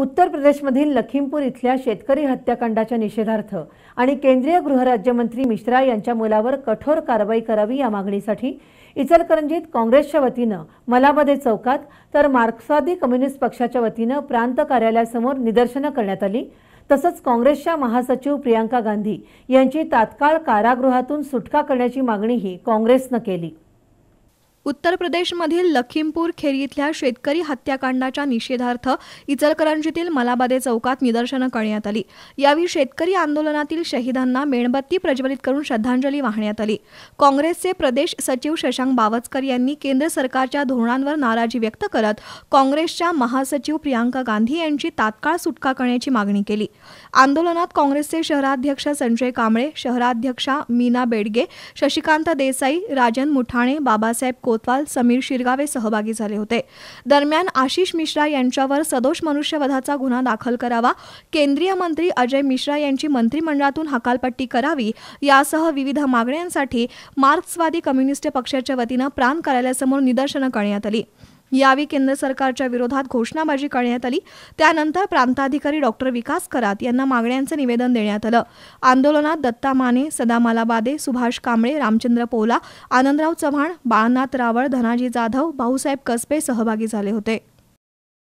उत्तर प्रदेशमधील लखीमपूर इथल्या शेतकरी हत्याकांडाच्या निषेधार्थ आणि केंद्रीय गृहराज्यमंत्री मिश्रा यांच्या मुलावर कठोर कारवाई करावी या मागणीसाठी इचलकरंजीत काँग्रेसच्या वतीनं मलाबदे चौकात तर मार्क्सवादी कम्युनिस्ट पक्षाच्या वतीनं प्रांत कार्यालयासमोर निदर्शनं करण्यात आली तसंच काँग्रेसच्या महासचिव प्रियांका गांधी यांची तात्काळ कारागृहातून सुटका करण्याची मागणीही काँग्रेसनं केली उत्तर प्रदेशमधील लखीमपूर खेरी इथल्या शेतकरी हत्याकांडाच्या निषेधार्थ इचलकरंजीतील मलाबादे चौकात निदर्शनं करण्यात आली यावेळी शेतकरी आंदोलनातील शहीदांना मेणबत्ती प्रज्वलित करून श्रद्धांजली वाहण्यात आली काँग्रेसचे प्रदेश सचिव शशांक बावचकर यांनी केंद्र सरकारच्या धोरणांवर नाराजी व्यक्त करत काँग्रेसच्या महासचिव प्रियांका गांधी यांची तात्काळ सुटका करण्याची मागणी केली आंदोलनात काँग्रेसचे शहराध्यक्ष संजय कांबळे शहराध्यक्षा मीना बेडगे शशिकांत देसाई राजन मुठाणे बाबासाहेब कोतवाल समीर शिरगावे सहभागी झाले होते दरम्यान आशिष मिश्रा यांच्यावर सदोष मनुष्यवधाचा गुन्हा दाखल करावा केंद्रीय मंत्री अजय मिश्रा यांची मंत्रिमंडळातून हकालपट्टी करावी यासह विविध मागण्यांसाठी मार्क्सवादी कम्युनिस्ट पक्षाच्या वतीनं प्राण कार्यालयासमोर निदर्शनं करण्यात आली यावेळी केंद्र सरकारच्या विरोधात घोषणाबाजी करण्यात आली त्यानंतर प्रांताधिकारी डॉक्टर विकास करात यांना मागण्यांचं निवेदन देण्यात आलं आंदोलनात दत्ता माने सदामाला बादे सुभाष कांबळे रामचंद्र पोला आनंदराव चव्हाण बाळनाथ रावळ धनाजी जाधव भाऊसाहेब कसबे सहभागी झाले होते